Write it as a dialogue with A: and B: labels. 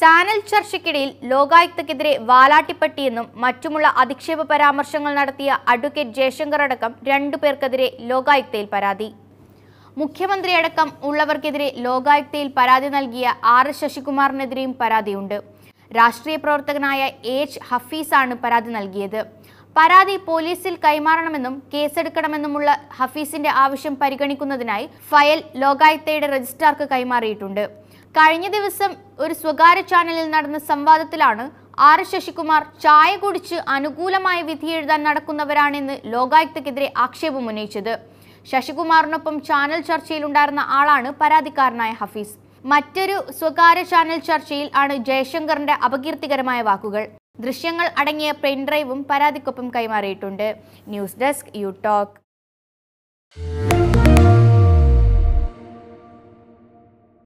A: channel ചർച്ചയ്ക്കിടയിൽ ലോകായുക്തക്കെതിരെ വാലാട്ടിപ്പട്ടിയെന്നും മറ്റുമുള്ള അധിക്ഷേപ പരാമർശങ്ങൾ നടത്തിയ അഡ്വക്കേറ്റ് ജയശങ്കർ അടക്കം രണ്ടു പേർക്കെതിരെ ലോകായുക്തയിൽ പരാതി മുഖ്യമന്ത്രി അടക്കം ഉള്ളവർക്കെതിരെ ലോകായുക്തയിൽ പരാതി നൽകിയ ആർ എസ് ശശികുമാറിനെതിരെയും പരാതിയുണ്ട് രാഷ്ട്രീയ പ്രവർത്തകനായ എച്ച് ഹഫീസാണ് പരാതി നൽകിയത് പരാതി പോലീസിൽ കൈമാറണമെന്നും കേസെടുക്കണമെന്നുമുള്ള ഹഫീസിന്റെ ആവശ്യം പരിഗണിക്കുന്നതിനായി ഫയൽ ലോകായുക്തയുടെ രജിസ്ട്രാർക്ക് കൈമാറിയിട്ടുണ്ട് കഴിഞ്ഞ ദിവസം ഒരു സ്വകാര്യ ചാനലിൽ നടന്ന സംവാദത്തിലാണ് ആർ ശശികുമാർ ചായ കുടിച്ച് അനുകൂലമായ വിധി എഴുതാൻ നടക്കുന്നവരാണെന്ന് ലോകായുക്തക്കെതിരെ ആക്ഷേപം ഉന്നയിച്ചത് ശശികുമാറിനൊപ്പം ചാനൽ ചർച്ചയിൽ ഉണ്ടായിരുന്ന ആളാണ് പരാതിക്കാരനായ ഹഫീസ് മറ്റൊരു സ്വകാര്യ ചാനൽ ചർച്ചയിൽ ആണ് ജയശങ്കറിന്റെ അപകീർത്തികരമായ വാക്കുകൾ ദൃശ്യങ്ങൾ അടങ്ങിയ പെൻഡ്രൈവും പരാതിക്കൊപ്പം കൈമാറിയിട്ടുണ്ട് ന്യൂസ് ഡെസ്ക് യു ടോക്ക്